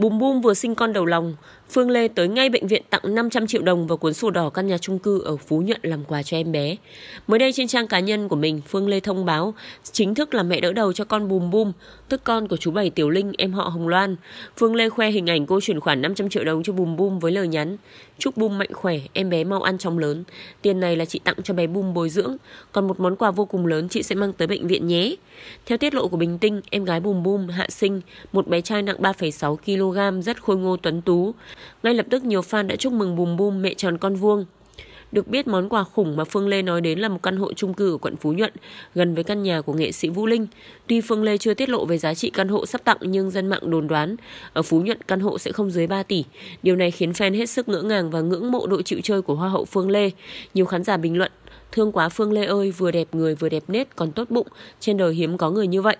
Bùm Bùm vừa sinh con đầu lòng, Phương Lê tới ngay bệnh viện tặng 500 triệu đồng và cuốn sổ đỏ căn nhà chung cư ở Phú Nhuận làm quà cho em bé. Mới đây trên trang cá nhân của mình, Phương Lê thông báo chính thức là mẹ đỡ đầu cho con Bùm Bùm, tức con của chú Bảy Tiểu Linh, em họ Hồng Loan. Phương Lê khoe hình ảnh cô chuyển khoản 500 triệu đồng cho Bùm Bùm với lời nhắn Chúc Bùm mạnh khỏe, em bé mau ăn chóng lớn. Tiền này là chị tặng cho bé Bùm bồi dưỡng, còn một món quà vô cùng lớn chị sẽ mang tới bệnh viện nhé. Theo tiết lộ của Bình Tinh, em gái Bùm Bùm hạ sinh, một bé trai nặng 3,6 kg kg rất khôi ngô tuấn tú. Ngay lập tức nhiều fan đã chúc mừng Bùm Bùm mẹ tròn con vuông. Được biết món quà khủng mà Phương Lê nói đến là một căn hộ chung cư ở quận Phú Nhuận, gần với căn nhà của nghệ sĩ Vũ Linh. Tuy Phương Lê chưa tiết lộ về giá trị căn hộ sắp tặng nhưng dân mạng đồn đoán ở Phú Nhuận căn hộ sẽ không dưới 3 tỷ. Điều này khiến fan hết sức ngỡ ngàng và ngưỡng mộ độ chịu chơi của Hoa hậu Phương Lê. Nhiều khán giả bình luận, thương quá Phương Lê ơi, vừa đẹp người vừa đẹp nết còn tốt bụng, trên đời hiếm có người như vậy.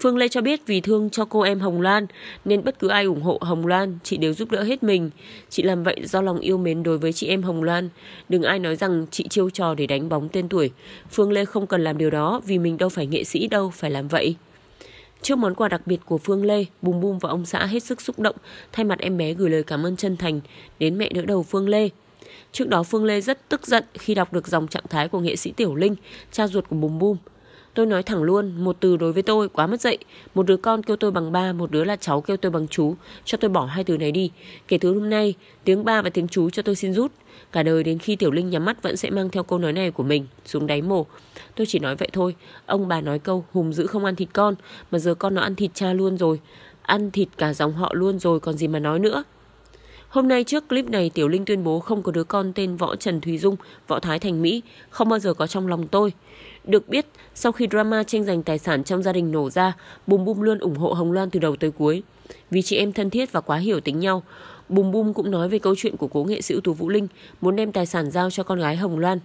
Phương Lê cho biết vì thương cho cô em Hồng Loan nên bất cứ ai ủng hộ Hồng Loan chị đều giúp đỡ hết mình. Chị làm vậy do lòng yêu mến đối với chị em Hồng Loan. Đừng ai nói rằng chị chiêu trò để đánh bóng tên tuổi. Phương Lê không cần làm điều đó vì mình đâu phải nghệ sĩ đâu phải làm vậy. Trước món quà đặc biệt của Phương Lê, Bùm Bùm và ông xã hết sức xúc động, thay mặt em bé gửi lời cảm ơn chân thành đến mẹ đỡ đầu Phương Lê. Trước đó Phương Lê rất tức giận khi đọc được dòng trạng thái của nghệ sĩ Tiểu Linh, cha ruột của Bùm Bùm. Tôi nói thẳng luôn, một từ đối với tôi quá mất dạy. Một đứa con kêu tôi bằng ba, một đứa là cháu kêu tôi bằng chú. Cho tôi bỏ hai từ này đi. Kể từ hôm nay, tiếng ba và tiếng chú cho tôi xin rút. Cả đời đến khi Tiểu Linh nhắm mắt vẫn sẽ mang theo câu nói này của mình xuống đáy mồ. Tôi chỉ nói vậy thôi. Ông bà nói câu hùm dữ không ăn thịt con, mà giờ con nó ăn thịt cha luôn rồi. Ăn thịt cả dòng họ luôn rồi còn gì mà nói nữa. Hôm nay trước clip này Tiểu Linh tuyên bố không có đứa con tên Võ Trần Thùy Dung, Võ Thái Thành Mỹ, không bao giờ có trong lòng tôi. Được biết, sau khi drama tranh giành tài sản trong gia đình nổ ra, Bùm Bùm luôn ủng hộ Hồng Loan từ đầu tới cuối. Vì chị em thân thiết và quá hiểu tính nhau, Bùm Bùm cũng nói về câu chuyện của cố nghệ sĩ ưu tú Vũ Linh muốn đem tài sản giao cho con gái Hồng Loan.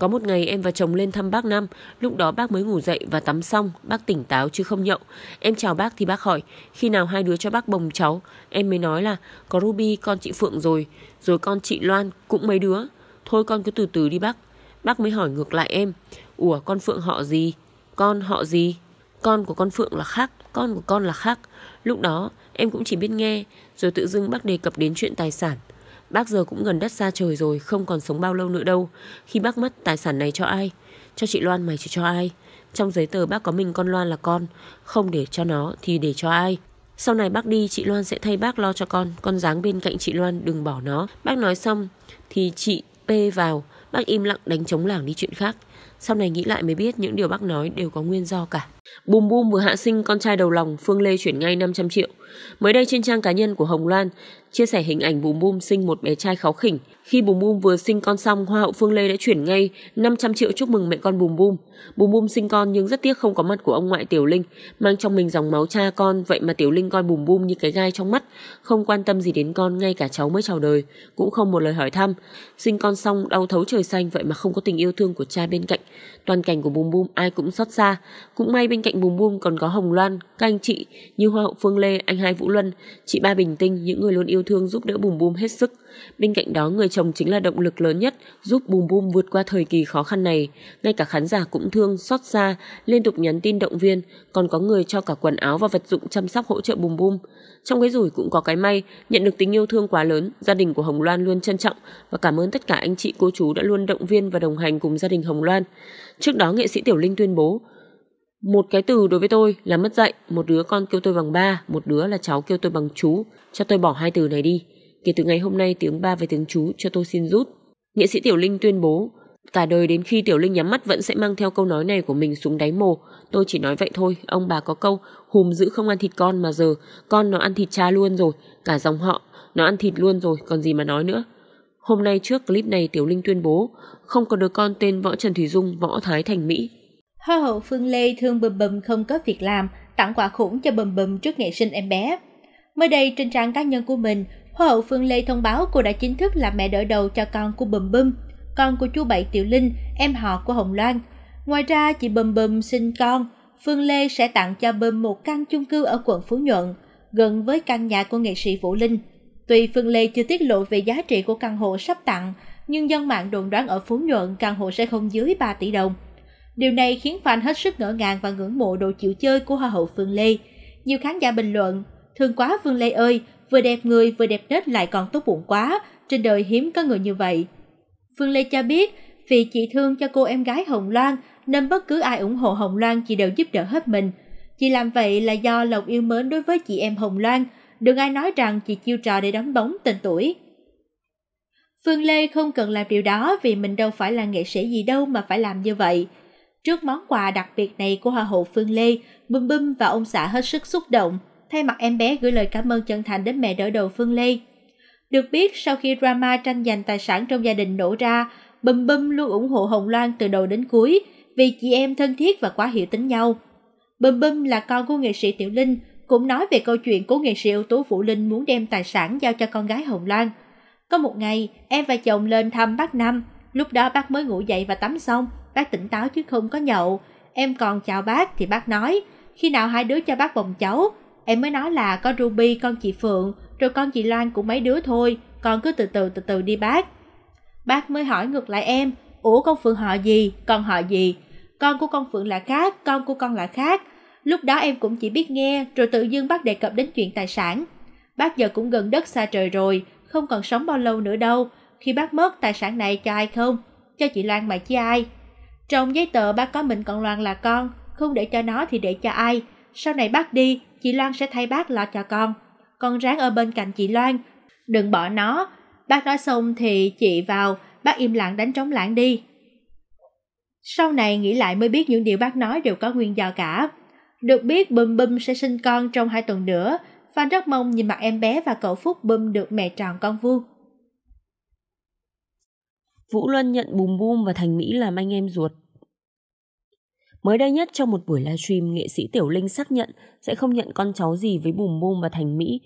Có một ngày em và chồng lên thăm bác Năm, lúc đó bác mới ngủ dậy và tắm xong, bác tỉnh táo chứ không nhậu. Em chào bác thì bác hỏi, khi nào hai đứa cho bác bồng cháu? Em mới nói là có Ruby con chị Phượng rồi, rồi con chị Loan cũng mấy đứa. Thôi con cứ từ từ đi bác. Bác mới hỏi ngược lại em, ủa con Phượng họ gì? Con họ gì? Con của con Phượng là khác, con của con là khác. Lúc đó em cũng chỉ biết nghe, rồi tự dưng bác đề cập đến chuyện tài sản. Bác giờ cũng gần đất xa trời rồi, không còn sống bao lâu nữa đâu. Khi bác mất, tài sản này cho ai? Cho chị Loan mày chỉ cho ai? Trong giấy tờ bác có mình con Loan là con, không để cho nó thì để cho ai? Sau này bác đi, chị Loan sẽ thay bác lo cho con, con dáng bên cạnh chị Loan, đừng bỏ nó. Bác nói xong thì chị P vào, bác im lặng đánh chống lảng đi chuyện khác. Sau này nghĩ lại mới biết những điều bác nói đều có nguyên do cả. Bùm bùm vừa hạ sinh con trai đầu lòng, Phương Lê chuyển ngay 500 triệu. Mới đây trên trang cá nhân của Hồng Loan chia sẻ hình ảnh Bùm Bùm sinh một bé trai khó khỉnh. Khi Bùm Bùm vừa sinh con xong, Hoa hậu Phương Lê đã chuyển ngay 500 triệu chúc mừng mẹ con Bùm Bùm. Bùm Bùm sinh con nhưng rất tiếc không có mặt của ông ngoại Tiểu Linh, mang trong mình dòng máu cha con, vậy mà Tiểu Linh coi Bùm Bùm như cái gai trong mắt, không quan tâm gì đến con ngay cả cháu mới chào đời, cũng không một lời hỏi thăm. Sinh con xong đau thấu trời xanh vậy mà không có tình yêu thương của cha bên cạnh. Toàn cảnh của Bùm Bùm ai cũng xót xa. Cũng may bên cạnh Bùm Bùm còn có Hồng Loan, các anh chị như Hoa hậu Phương Lê, anh hai Vũ Luân, chị ba Bình Tinh, những người luôn yêu thương giúp đỡ Bùm Bùm hết sức. Bên cạnh đó, người chồng chính là động lực lớn nhất giúp Bùm Bùm vượt qua thời kỳ khó khăn này. Ngay cả khán giả cũng thương, xót xa, liên tục nhắn tin động viên, còn có người cho cả quần áo và vật dụng chăm sóc hỗ trợ Bùm Bùm. Trong cái rủi cũng có cái may, nhận được tình yêu thương quá lớn, gia đình của Hồng Loan luôn trân trọng và cảm ơn tất cả anh chị cô chú đã luôn động viên và đồng hành cùng gia đình Hồng Loan. Trước đó, nghệ sĩ Tiểu Linh tuyên bố, một cái từ đối với tôi là mất dạy, một đứa con kêu tôi bằng ba, một đứa là cháu kêu tôi bằng chú, cho tôi bỏ hai từ này đi. Kể từ ngày hôm nay tiếng ba với tiếng chú cho tôi xin rút. Nghệ sĩ Tiểu Linh tuyên bố, cả đời đến khi Tiểu Linh nhắm mắt vẫn sẽ mang theo câu nói này của mình xuống đáy mồ. Tôi chỉ nói vậy thôi, ông bà có câu, hùm giữ không ăn thịt con mà giờ, con nó ăn thịt cha luôn rồi, cả dòng họ, nó ăn thịt luôn rồi, còn gì mà nói nữa. Hôm nay trước clip này Tiểu Linh tuyên bố, không có đứa con tên Võ Trần Thủy Dung, Võ Thái Thành Mỹ Hoa hậu Phương Lê thương bùm bùm không có việc làm, tặng quà khủng cho bùm bùm trước ngày sinh em bé. Mới đây trên trang cá nhân của mình, Hoa hậu Phương Lê thông báo cô đã chính thức làm mẹ đỡ đầu cho con của bùm bùm, con của chú Bảy Tiểu Linh, em họ của Hồng Loan. Ngoài ra, chị bùm bùm sinh con, Phương Lê sẽ tặng cho bùm một căn chung cư ở quận Phú Nhuận, gần với căn nhà của nghệ sĩ Vũ Linh. Tuy Phương Lê chưa tiết lộ về giá trị của căn hộ sắp tặng, nhưng dân mạng đồn đoán ở Phú Nhuận căn hộ sẽ không dưới 3 tỷ đồng. Điều này khiến fan hết sức ngỡ ngàng và ngưỡng mộ độ chịu chơi của Hoa hậu Phương Lê. Nhiều khán giả bình luận, thương quá Phương Lê ơi, vừa đẹp người vừa đẹp nết lại còn tốt bụng quá, trên đời hiếm có người như vậy. Phương Lê cho biết, vì chị thương cho cô em gái Hồng Loan nên bất cứ ai ủng hộ Hồng Loan chị đều giúp đỡ hết mình. Chị làm vậy là do lòng yêu mến đối với chị em Hồng Loan, đừng ai nói rằng chị chiêu trò để đóng bóng tên tuổi. Phương Lê không cần làm điều đó vì mình đâu phải là nghệ sĩ gì đâu mà phải làm như vậy. Trước món quà đặc biệt này của Hoa hậu Phương Lê, bùm bùm và ông xã hết sức xúc động, thay mặt em bé gửi lời cảm ơn chân thành đến mẹ đỡ đầu Phương Lê. Được biết, sau khi drama tranh giành tài sản trong gia đình nổ ra, bùm bùm luôn ủng hộ Hồng Loan từ đầu đến cuối vì chị em thân thiết và quá hiểu tính nhau. bùm bùm là con của nghệ sĩ Tiểu Linh, cũng nói về câu chuyện của nghệ sĩ ưu tú Vũ Linh muốn đem tài sản giao cho con gái Hồng Loan. Có một ngày, em và chồng lên thăm bác Năm, lúc đó bác mới ngủ dậy và tắm xong – Bác tỉnh táo chứ không có nhậu. Em còn chào bác thì bác nói. Khi nào hai đứa cho bác bồng cháu, em mới nói là có Ruby con chị Phượng, rồi con chị Loan cũng mấy đứa thôi, con cứ từ từ từ từ đi bác. Bác mới hỏi ngược lại em, ủa con Phượng họ gì, con họ gì? Con của con Phượng là khác, con của con là khác. Lúc đó em cũng chỉ biết nghe, rồi tự dưng bác đề cập đến chuyện tài sản. Bác giờ cũng gần đất xa trời rồi, không còn sống bao lâu nữa đâu. Khi bác mất tài sản này cho ai không? Cho chị Loan mà chứ ai? Trong giấy tờ bác có mình còn Loan là con, không để cho nó thì để cho ai. Sau này bác đi, chị Loan sẽ thay bác lo cho con. Con ráng ở bên cạnh chị Loan, đừng bỏ nó. Bác nói xong thì chị vào, bác im lặng đánh trống lãng đi. Sau này nghĩ lại mới biết những điều bác nói đều có nguyên do cả. Được biết Bùm Bùm sẽ sinh con trong hai tuần nữa, Phan rất mong nhìn mặt em bé và cậu Phúc Bùm được mẹ tròn con vuông. Vũ Luân nhận Bùm Bùm và Thành Mỹ làm anh em ruột. Mới đây nhất trong một buổi livestream, nghệ sĩ Tiểu Linh xác nhận sẽ không nhận con cháu gì với Bùm Bùm và Thành Mỹ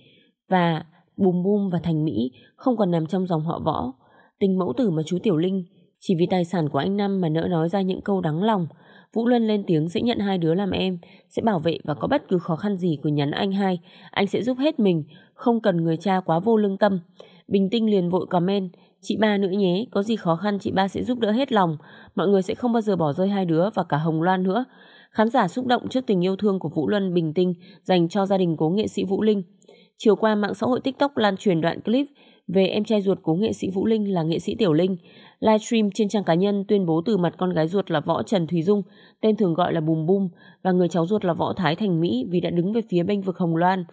và Bùm Bùm và Thành Mỹ không còn nằm trong dòng họ võ. Tình mẫu tử mà chú Tiểu Linh chỉ vì tài sản của anh Năm mà nỡ nói ra những câu đáng lòng. Vũ Luân lên tiếng sẽ nhận hai đứa làm em, sẽ bảo vệ và có bất cứ khó khăn gì của nhắn anh hai. Anh sẽ giúp hết mình, không cần người cha quá vô lương tâm. Bình tinh liền vội comment, Chị ba nữa nhé, có gì khó khăn chị ba sẽ giúp đỡ hết lòng. Mọi người sẽ không bao giờ bỏ rơi hai đứa và cả Hồng Loan nữa. Khán giả xúc động trước tình yêu thương của Vũ Luân Bình Tinh dành cho gia đình cố nghệ sĩ Vũ Linh. Chiều qua mạng xã hội TikTok lan truyền đoạn clip về em trai ruột cố nghệ sĩ Vũ Linh là nghệ sĩ Tiểu Linh. Livestream trên trang cá nhân tuyên bố từ mặt con gái ruột là Võ Trần Thùy Dung, tên thường gọi là Bùm Bùm, và người cháu ruột là Võ Thái Thành Mỹ vì đã đứng về phía bên vực Hồng Loan.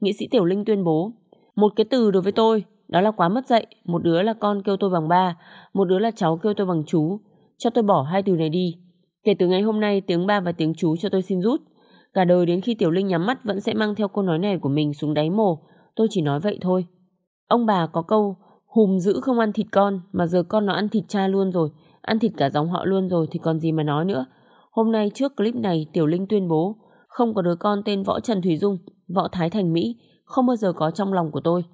Nghệ sĩ Tiểu Linh tuyên bố, một cái từ đối với tôi, đó là quá mất dạy, một đứa là con kêu tôi bằng ba, một đứa là cháu kêu tôi bằng chú. Cho tôi bỏ hai từ này đi. Kể từ ngày hôm nay tiếng ba và tiếng chú cho tôi xin rút. Cả đời đến khi Tiểu Linh nhắm mắt vẫn sẽ mang theo câu nói này của mình xuống đáy mồ. Tôi chỉ nói vậy thôi. Ông bà có câu hùm giữ không ăn thịt con mà giờ con nó ăn thịt cha luôn rồi. Ăn thịt cả dòng họ luôn rồi thì còn gì mà nói nữa. Hôm nay trước clip này Tiểu Linh tuyên bố không có đứa con tên Võ Trần Thủy Dung, Võ Thái Thành Mỹ không bao giờ có trong lòng của tôi.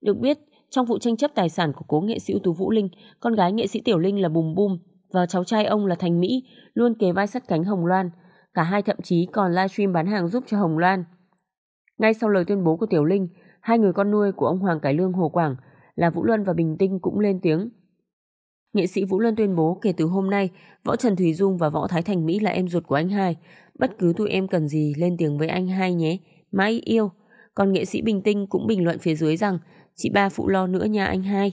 Được biết, trong vụ tranh chấp tài sản của cố nghệ sĩ ưu tú Vũ Linh, con gái nghệ sĩ Tiểu Linh là Bùm Bùm và cháu trai ông là Thành Mỹ luôn kề vai sát cánh Hồng Loan. Cả hai thậm chí còn livestream bán hàng giúp cho Hồng Loan. Ngay sau lời tuyên bố của Tiểu Linh, hai người con nuôi của ông Hoàng Cải Lương Hồ Quảng là Vũ Luân và Bình Tinh cũng lên tiếng. Nghệ sĩ Vũ Luân tuyên bố kể từ hôm nay, Võ Trần Thùy Dung và Võ Thái Thành Mỹ là em ruột của anh hai. Bất cứ tụi em cần gì lên tiếng với anh hai nhé, mãi yêu. Còn nghệ sĩ Bình Tinh cũng bình luận phía dưới rằng Chị ba phụ lo nữa nha anh hai